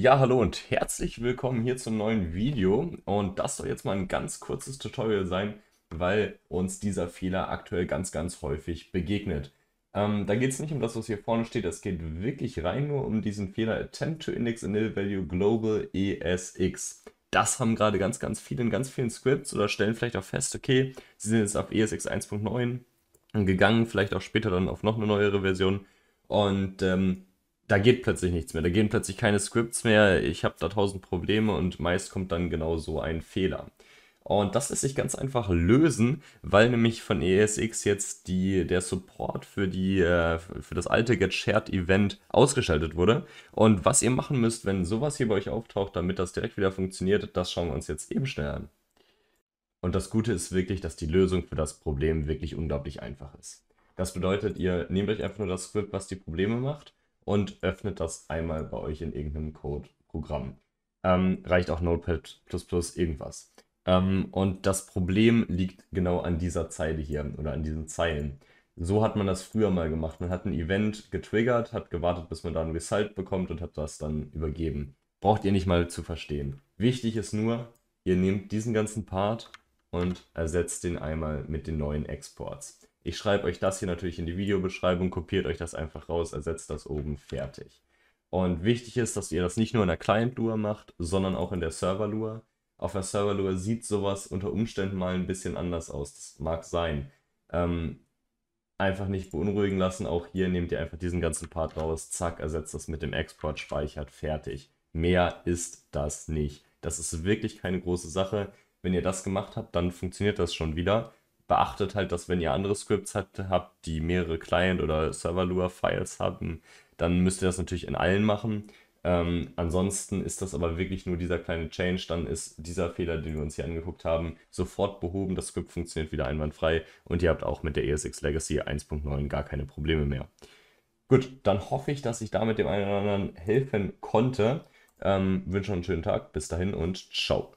Ja, hallo und herzlich willkommen hier zum neuen Video. Und das soll jetzt mal ein ganz kurzes Tutorial sein, weil uns dieser Fehler aktuell ganz, ganz häufig begegnet. Ähm, da geht es nicht um das, was hier vorne steht, es geht wirklich rein nur um diesen Fehler Attempt to Index a Nil Value Global ESX. Das haben gerade ganz, ganz viele in ganz vielen Scripts oder stellen vielleicht auch fest, okay, sie sind jetzt auf ESX 1.9 gegangen, vielleicht auch später dann auf noch eine neuere Version. Und ähm, da geht plötzlich nichts mehr. Da gehen plötzlich keine Scripts mehr. Ich habe da tausend Probleme und meist kommt dann genau so ein Fehler. Und das lässt sich ganz einfach lösen, weil nämlich von ESX jetzt die, der Support für, die, äh, für das alte Get Shared Event ausgeschaltet wurde. Und was ihr machen müsst, wenn sowas hier bei euch auftaucht, damit das direkt wieder funktioniert, das schauen wir uns jetzt eben schnell an. Und das Gute ist wirklich, dass die Lösung für das Problem wirklich unglaublich einfach ist. Das bedeutet, ihr nehmt euch einfach nur das Script, was die Probleme macht und öffnet das einmal bei euch in irgendeinem Code-Programm. Ähm, reicht auch Notepad irgendwas. Ähm, und das Problem liegt genau an dieser Zeile hier oder an diesen Zeilen. So hat man das früher mal gemacht. Man hat ein Event getriggert, hat gewartet, bis man da ein Result bekommt und hat das dann übergeben. Braucht ihr nicht mal zu verstehen. Wichtig ist nur, ihr nehmt diesen ganzen Part und ersetzt den einmal mit den neuen Exports. Ich schreibe euch das hier natürlich in die Videobeschreibung, kopiert euch das einfach raus, ersetzt das oben, fertig. Und wichtig ist, dass ihr das nicht nur in der Client-Lua macht, sondern auch in der Server-Lua. Auf der Server-Lua sieht sowas unter Umständen mal ein bisschen anders aus. Das mag sein. Ähm, einfach nicht beunruhigen lassen. Auch hier nehmt ihr einfach diesen ganzen Part raus, zack, ersetzt das mit dem Export, speichert, fertig. Mehr ist das nicht. Das ist wirklich keine große Sache. Wenn ihr das gemacht habt, dann funktioniert das schon wieder beachtet halt, dass wenn ihr andere Scripts habt, habt die mehrere Client- oder Server-Lua-Files haben, dann müsst ihr das natürlich in allen machen. Ähm, ansonsten ist das aber wirklich nur dieser kleine Change, dann ist dieser Fehler, den wir uns hier angeguckt haben, sofort behoben, das Script funktioniert wieder einwandfrei und ihr habt auch mit der ESX Legacy 1.9 gar keine Probleme mehr. Gut, dann hoffe ich, dass ich damit dem einen oder anderen helfen konnte. Ähm, wünsche noch einen schönen Tag, bis dahin und ciao.